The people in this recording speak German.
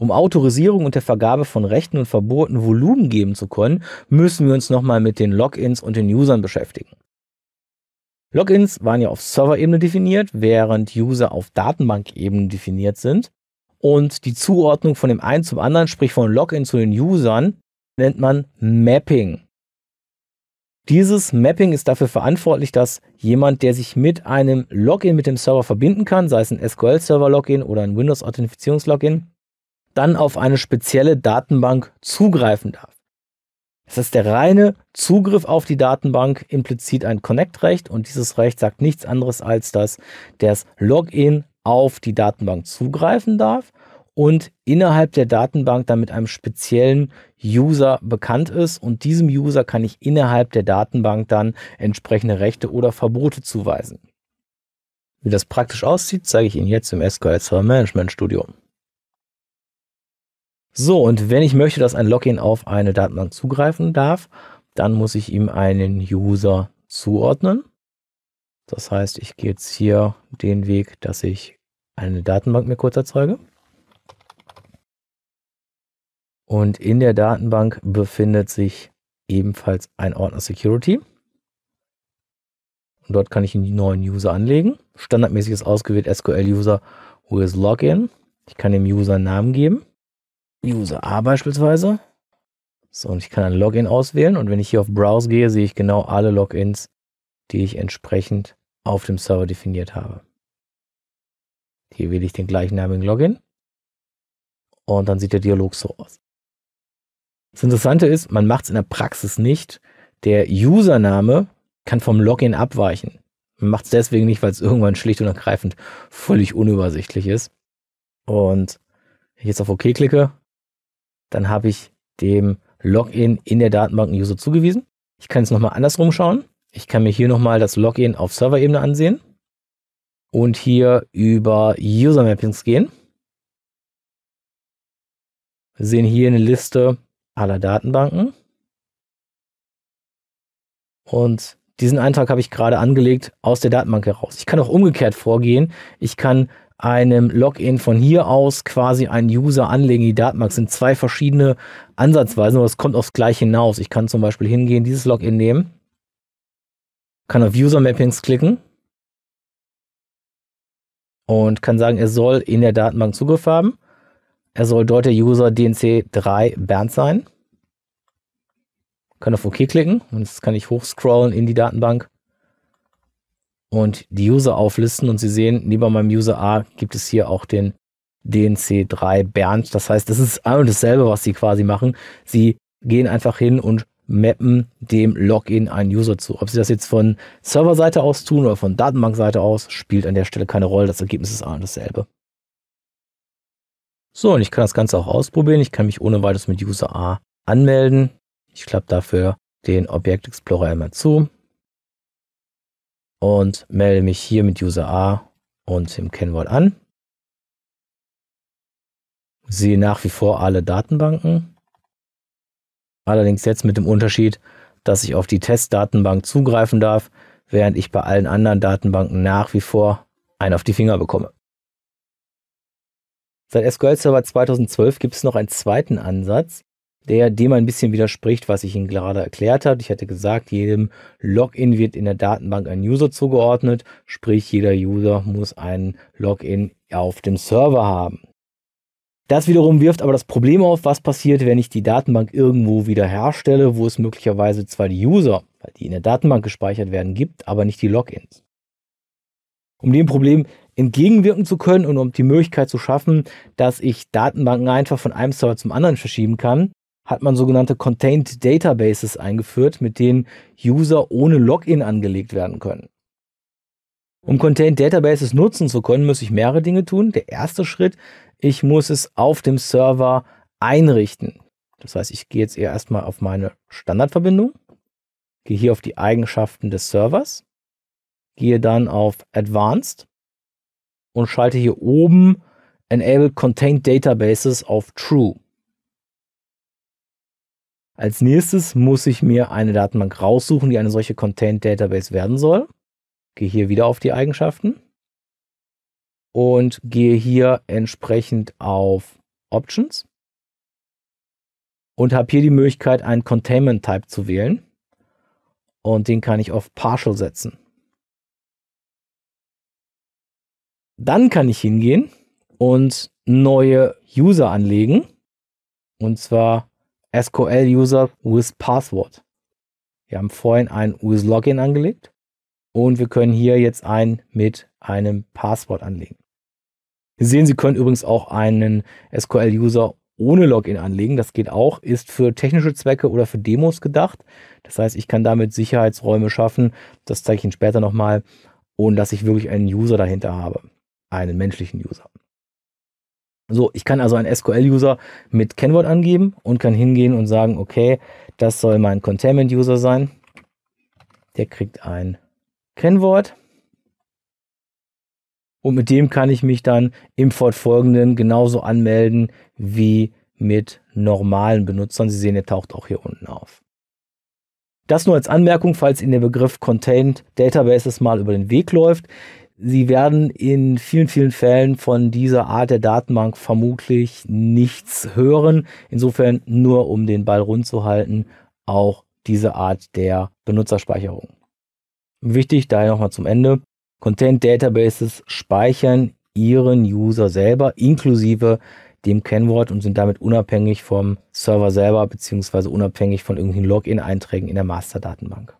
Um Autorisierung und der Vergabe von Rechten und Verboten Volumen geben zu können, müssen wir uns nochmal mit den Logins und den Usern beschäftigen. Logins waren ja auf Serverebene definiert, während User auf Datenbankebene definiert sind. Und die Zuordnung von dem einen zum anderen, sprich von Login zu den Usern, nennt man Mapping. Dieses Mapping ist dafür verantwortlich, dass jemand, der sich mit einem Login mit dem Server verbinden kann, sei es ein SQL-Server-Login oder ein Windows-Authentifizierungs-Login, dann auf eine spezielle Datenbank zugreifen darf. Das ist der reine Zugriff auf die Datenbank implizit ein Connect-Recht und dieses Recht sagt nichts anderes als, dass das Login auf die Datenbank zugreifen darf und innerhalb der Datenbank dann mit einem speziellen User bekannt ist und diesem User kann ich innerhalb der Datenbank dann entsprechende Rechte oder Verbote zuweisen. Wie das praktisch aussieht, zeige ich Ihnen jetzt im SQL Server Management Studio. So, und wenn ich möchte, dass ein Login auf eine Datenbank zugreifen darf, dann muss ich ihm einen User zuordnen. Das heißt, ich gehe jetzt hier den Weg, dass ich eine Datenbank mir kurz erzeuge. Und in der Datenbank befindet sich ebenfalls ein Ordner Security. Und dort kann ich einen neuen User anlegen. Standardmäßig ist ausgewählt SQL User with Login. Ich kann dem User einen Namen geben. User A beispielsweise. So, und ich kann ein Login auswählen und wenn ich hier auf Browse gehe, sehe ich genau alle Logins, die ich entsprechend auf dem Server definiert habe. Hier wähle ich den gleichnamigen Login und dann sieht der Dialog so aus. Das Interessante ist, man macht es in der Praxis nicht. Der Username kann vom Login abweichen. Man macht es deswegen nicht, weil es irgendwann schlicht und ergreifend völlig unübersichtlich ist. Und wenn ich jetzt auf OK klicke, dann habe ich dem Login in der Datenbank einen User zugewiesen. Ich kann jetzt nochmal andersrum schauen. Ich kann mir hier nochmal das Login auf Serverebene ansehen und hier über User Mappings gehen. Wir sehen hier eine Liste aller Datenbanken. Und diesen Eintrag habe ich gerade angelegt aus der Datenbank heraus. Ich kann auch umgekehrt vorgehen. Ich kann einem Login von hier aus quasi einen User anlegen in die Datenbank. Das sind zwei verschiedene Ansatzweisen, aber es kommt aufs Gleiche hinaus. Ich kann zum Beispiel hingehen, dieses Login nehmen, kann auf User Mappings klicken und kann sagen, er soll in der Datenbank Zugriff haben. Er soll dort der User DNC3 Bernd sein. Kann auf OK klicken und jetzt kann ich hochscrollen in die Datenbank und die User auflisten und Sie sehen, neben meinem User A gibt es hier auch den DNC3 Bernd. Das heißt, das ist ein und dasselbe, was Sie quasi machen. Sie gehen einfach hin und mappen dem Login einen User zu. Ob Sie das jetzt von Serverseite aus tun oder von Datenbankseite aus, spielt an der Stelle keine Rolle. Das Ergebnis ist ein und dasselbe. So, und ich kann das Ganze auch ausprobieren. Ich kann mich ohne weiteres mit User A anmelden. Ich klappe dafür den Objekt Explorer einmal zu und melde mich hier mit User A und dem Kennwort an. Sehe nach wie vor alle Datenbanken. Allerdings jetzt mit dem Unterschied, dass ich auf die Testdatenbank zugreifen darf, während ich bei allen anderen Datenbanken nach wie vor einen auf die Finger bekomme. Seit SQL Server 2012 gibt es noch einen zweiten Ansatz, der dem ein bisschen widerspricht, was ich Ihnen gerade erklärt habe. Ich hatte gesagt, jedem Login wird in der Datenbank ein User zugeordnet, sprich jeder User muss einen Login auf dem Server haben. Das wiederum wirft aber das Problem auf, was passiert, wenn ich die Datenbank irgendwo wiederherstelle, wo es möglicherweise zwar die User, die in der Datenbank gespeichert werden, gibt, aber nicht die Logins. Um dem Problem entgegenwirken zu können und um die Möglichkeit zu schaffen, dass ich Datenbanken einfach von einem Server zum anderen verschieben kann, hat man sogenannte Contained Databases eingeführt, mit denen User ohne Login angelegt werden können. Um Contained Databases nutzen zu können, muss ich mehrere Dinge tun. Der erste Schritt, ich muss es auf dem Server einrichten. Das heißt, ich gehe jetzt eher erstmal auf meine Standardverbindung, gehe hier auf die Eigenschaften des Servers, gehe dann auf Advanced und schalte hier oben Enable Contained Databases auf True. Als nächstes muss ich mir eine Datenbank raussuchen, die eine solche Content Database werden soll. Gehe hier wieder auf die Eigenschaften und gehe hier entsprechend auf Options und habe hier die Möglichkeit, einen Containment Type zu wählen. Und den kann ich auf Partial setzen. Dann kann ich hingehen und neue User anlegen. Und zwar SQL-User with Password. Wir haben vorhin ein with Login angelegt und wir können hier jetzt ein mit einem Passwort anlegen. Sie sehen, Sie können übrigens auch einen SQL-User ohne Login anlegen. Das geht auch, ist für technische Zwecke oder für Demos gedacht. Das heißt, ich kann damit Sicherheitsräume schaffen. Das zeige ich Ihnen später nochmal. Und dass ich wirklich einen User dahinter habe. Einen menschlichen User. So, ich kann also einen SQL-User mit Kennwort angeben und kann hingehen und sagen, okay, das soll mein Containment-User sein. Der kriegt ein Kennwort. Und mit dem kann ich mich dann im Fortfolgenden genauso anmelden wie mit normalen Benutzern. Sie sehen, der taucht auch hier unten auf. Das nur als Anmerkung, falls Ihnen der Begriff Contained Databases mal über den Weg läuft. Sie werden in vielen, vielen Fällen von dieser Art der Datenbank vermutlich nichts hören. Insofern nur, um den Ball rund zu halten, auch diese Art der Benutzerspeicherung. Wichtig daher nochmal zum Ende. Content Databases speichern ihren User selber inklusive dem Kennwort und sind damit unabhängig vom Server selber beziehungsweise unabhängig von irgendwelchen Login-Einträgen in der Master-Datenbank.